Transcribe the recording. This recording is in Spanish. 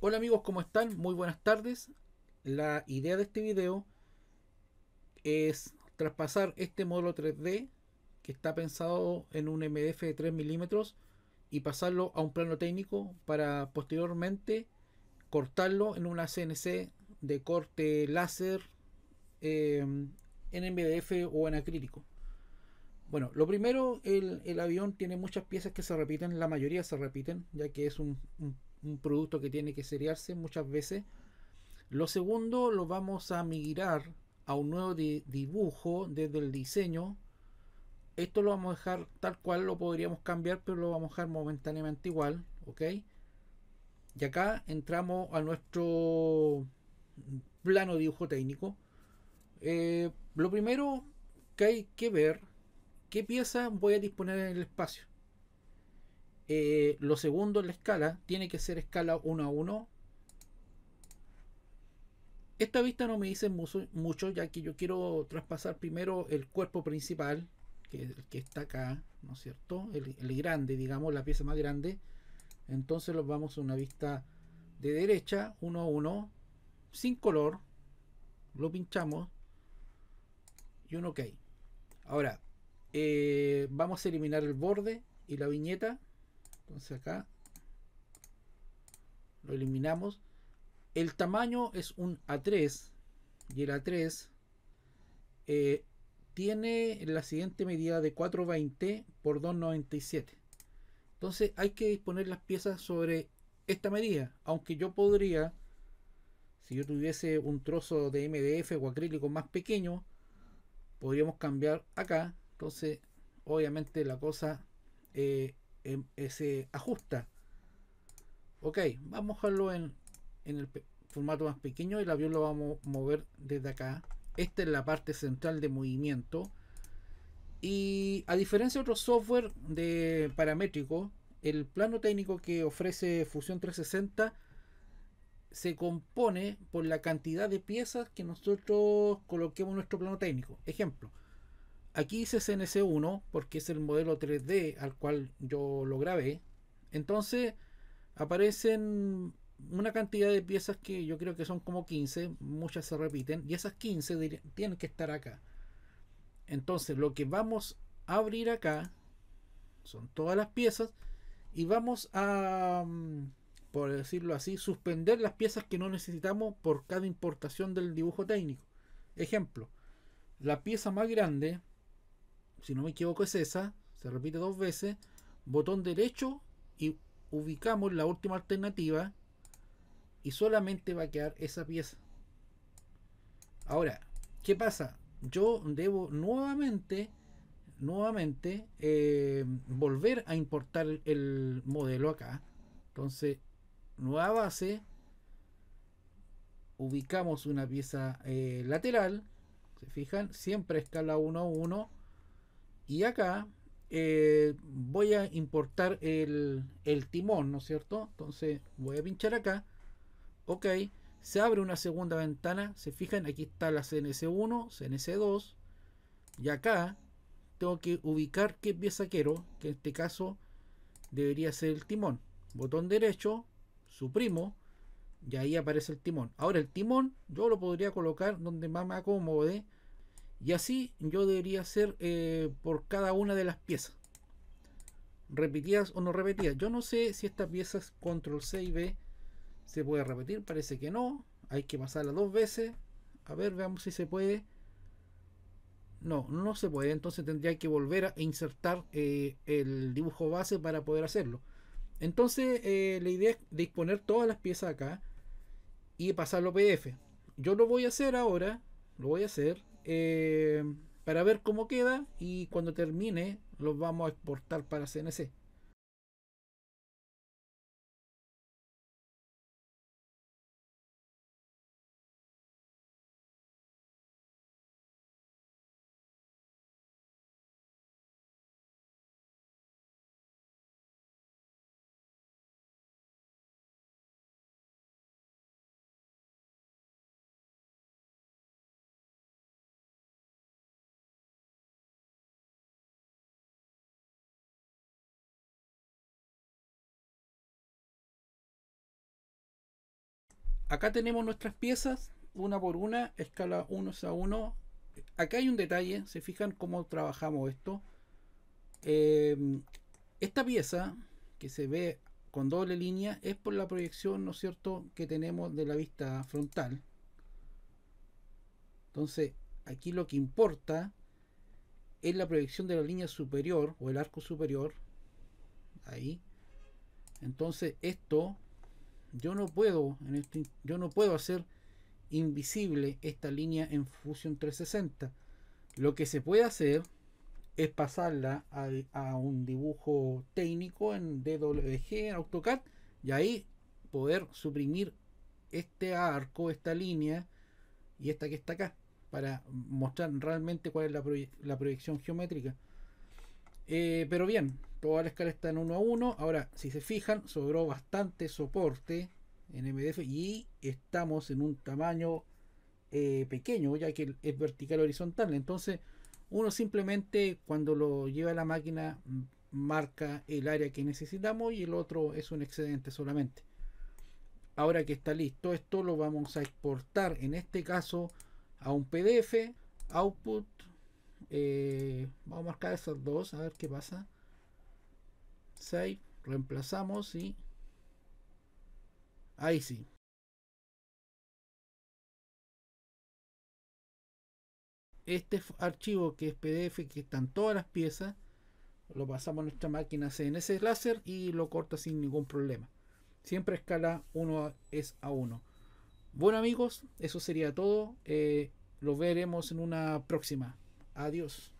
Hola amigos, ¿cómo están? Muy buenas tardes. La idea de este video es traspasar este módulo 3D que está pensado en un MDF de 3 milímetros y pasarlo a un plano técnico para posteriormente cortarlo en una CNC de corte láser em, en MDF o en acrílico. Bueno, lo primero, el, avión tiene muchas piezas que se repiten, la mayoría se repiten, ya que es un un producto que tiene que seriarse muchas veces. Lo segundo, lo vamos a migrar a un nuevo dibujo desde el diseño. Esto lo vamos a dejar tal cual, lo podríamos cambiar, pero lo vamos a dejar momentáneamente igual, ¿ok? Y acá entramos a nuestro plano de dibujo técnico. Eh, lo primero que hay que ver, qué pieza voy a disponer en el espacio. Eh, lo segundo en la escala tiene que ser escala 1 a 1. Esta vista no me dice mucho, ya que yo quiero traspasar primero el cuerpo principal, que, que está acá, ¿no es cierto? El, grande, digamos, la pieza más grande. Entonces los vamos a una vista de derecha, 1 a 1, sin color. Lo pinchamos y un OK. Ahora, eh, vamos a eliminar el borde y la viñeta entonces acá lo eliminamos. El tamaño es un A3 y el A3 eh, tiene la siguiente medida de 420 por 297. Entonces hay que disponer las piezas sobre esta medida, aunque yo podría, si yo tuviese un trozo de MDF o acrílico más pequeño, podríamos cambiar acá. Entonces, obviamente la cosa eh, Em, se ajusta. Ok, vamos a dejarlo en, en el formato más pequeño. El avión lo vamos a mover desde acá. Esta es la parte central de movimiento. Y a diferencia de otros software de paramétrico, el plano técnico que ofrece Fusion 360 se compone por la cantidad de piezas que nosotros coloquemos nuestro plano técnico. Ejemplo, Aquí hice CNC1 porque es el modelo 3D al cual yo lo grabé. Entonces aparecen una cantidad de piezas que yo creo que son como 15, muchas se repiten, y esas 15 tienen que estar acá. Entonces lo que vamos a abrir acá son todas las piezas y vamos a, mm, por decirlo así, suspender las piezas que no necesitamos por cada importación del dibujo técnico. Ejemplo, la pieza más grande si no me equivoco es esa, se repite dos veces, botón derecho y ubicamos la última alternativa y solamente va a quedar esa pieza. Ahora, ¿qué pasa? Yo debo nuevamente, nuevamente eh, volver a importar el modelo acá. Entonces, nueva base, ubicamos una pieza eh, lateral, se fijan, siempre escala 1 a 1 y acá eh, voy a importar el, el timón, ¿no es cierto? Entonces voy a pinchar acá. Ok, se abre una segunda ventana. Se fijan, aquí está la CNC1, CNC2. Y acá tengo que ubicar qué pieza quiero, que en este caso debería ser el timón. Botón derecho, suprimo, y ahí aparece el timón. Ahora el timón yo lo podría colocar donde más me acomode y así yo debería hacer eh, por cada una de las piezas. Repetidas o no repetidas. Yo no sé si estas piezas control C y B se puede repetir. Parece que no. Hay que pasarla dos veces. A ver, veamos si se puede. No, no se puede. Entonces tendría que volver a insertar eh, el dibujo base para poder hacerlo. Entonces eh, la idea es disponer todas las piezas acá y pasarlo PDF. Yo lo voy a hacer ahora. Lo voy a hacer eh, para ver cómo queda y cuando termine los vamos a exportar para CNC. acá tenemos nuestras piezas, una por una, escala 1 a 1. Acá hay un detalle, se fijan cómo trabajamos esto. Em, esta pieza que se ve con doble línea es por la proyección, ¿no es cierto?, que tenemos de la vista frontal. Entonces, aquí lo que importa es la proyección de la línea superior o el arco superior. Ahí. Entonces, esto yo no puedo, este, yo no puedo hacer invisible esta línea en Fusion 360. Lo que se puede hacer es pasarla a, un dibujo técnico en DWG, en AutoCAD, y ahí poder suprimir este arco, esta línea y esta que está acá, para mostrar realmente cuál es la, proyección geométrica. Eh, pero bien, Toda la escala está en 1 a 1. Ahora, si se fijan, sobró bastante soporte en MDF y estamos en un tamaño eh, pequeño, ya que es vertical horizontal. Entonces, uno simplemente cuando lo lleva a la máquina mm, marca el área que necesitamos y el otro es un excedente solamente. Ahora que está listo esto lo vamos a exportar en este caso a un PDF, output, eh, vamos a marcar esos dos a ver qué pasa save, reemplazamos y ahí sí. Este archivo que es PDF, que están todas las piezas, lo pasamos a nuestra máquina CNC láser y lo corta sin ningún problema. Siempre escala 1 es a 1. Bueno amigos, eso sería todo. Eh, lo veremos en una próxima. Adiós.